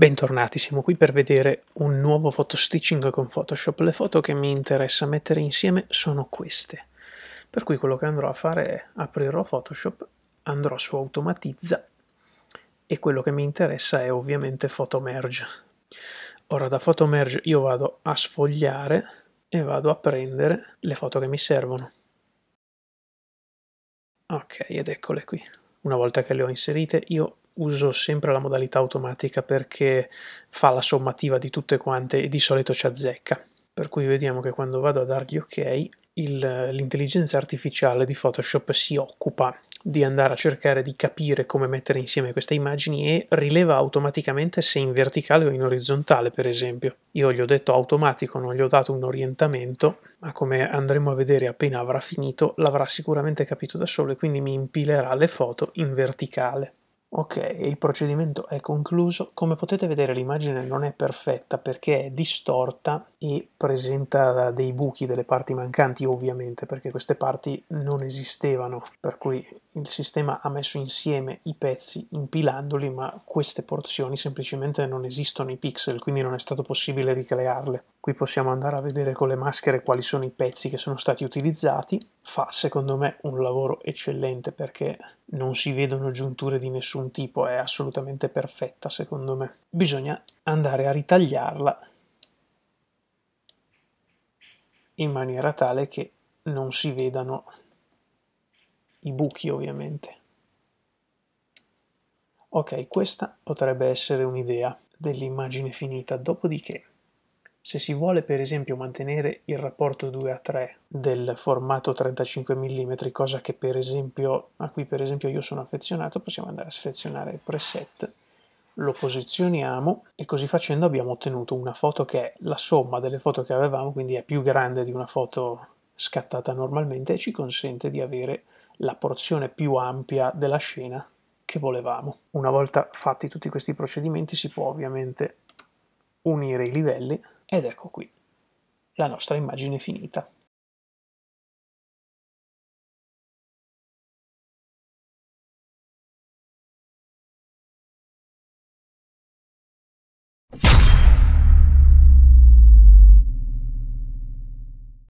Bentornati, siamo qui per vedere un nuovo stitching con Photoshop. Le foto che mi interessa mettere insieme sono queste. Per cui quello che andrò a fare è aprirò Photoshop, andrò su Automatizza e quello che mi interessa è ovviamente Photo Merge. Ora da Photo Merge io vado a sfogliare e vado a prendere le foto che mi servono. Ok, ed eccole qui. Una volta che le ho inserite io uso sempre la modalità automatica perché fa la sommativa di tutte quante e di solito ci azzecca. Per cui vediamo che quando vado a dargli ok, l'intelligenza artificiale di Photoshop si occupa di andare a cercare di capire come mettere insieme queste immagini e rileva automaticamente se in verticale o in orizzontale, per esempio. Io gli ho detto automatico, non gli ho dato un orientamento, ma come andremo a vedere appena avrà finito, l'avrà sicuramente capito da solo e quindi mi impilerà le foto in verticale. Ok, il procedimento è concluso. Come potete vedere l'immagine non è perfetta perché è distorta e presenta dei buchi, delle parti mancanti ovviamente perché queste parti non esistevano, per cui il sistema ha messo insieme i pezzi impilandoli ma queste porzioni semplicemente non esistono i pixel, quindi non è stato possibile ricrearle. Qui possiamo andare a vedere con le maschere quali sono i pezzi che sono stati utilizzati. Fa secondo me un lavoro eccellente perché non si vedono giunture di nessun tipo, è assolutamente perfetta secondo me. Bisogna andare a ritagliarla in maniera tale che non si vedano i buchi ovviamente. Ok, questa potrebbe essere un'idea dell'immagine finita, dopodiché se si vuole per esempio mantenere il rapporto 2 a 3 del formato 35 mm, cosa esempio, a cui per esempio io sono affezionato, possiamo andare a selezionare il preset, lo posizioniamo e così facendo abbiamo ottenuto una foto che è la somma delle foto che avevamo, quindi è più grande di una foto scattata normalmente e ci consente di avere la porzione più ampia della scena che volevamo. Una volta fatti tutti questi procedimenti si può ovviamente unire i livelli ed ecco qui la nostra immagine finita.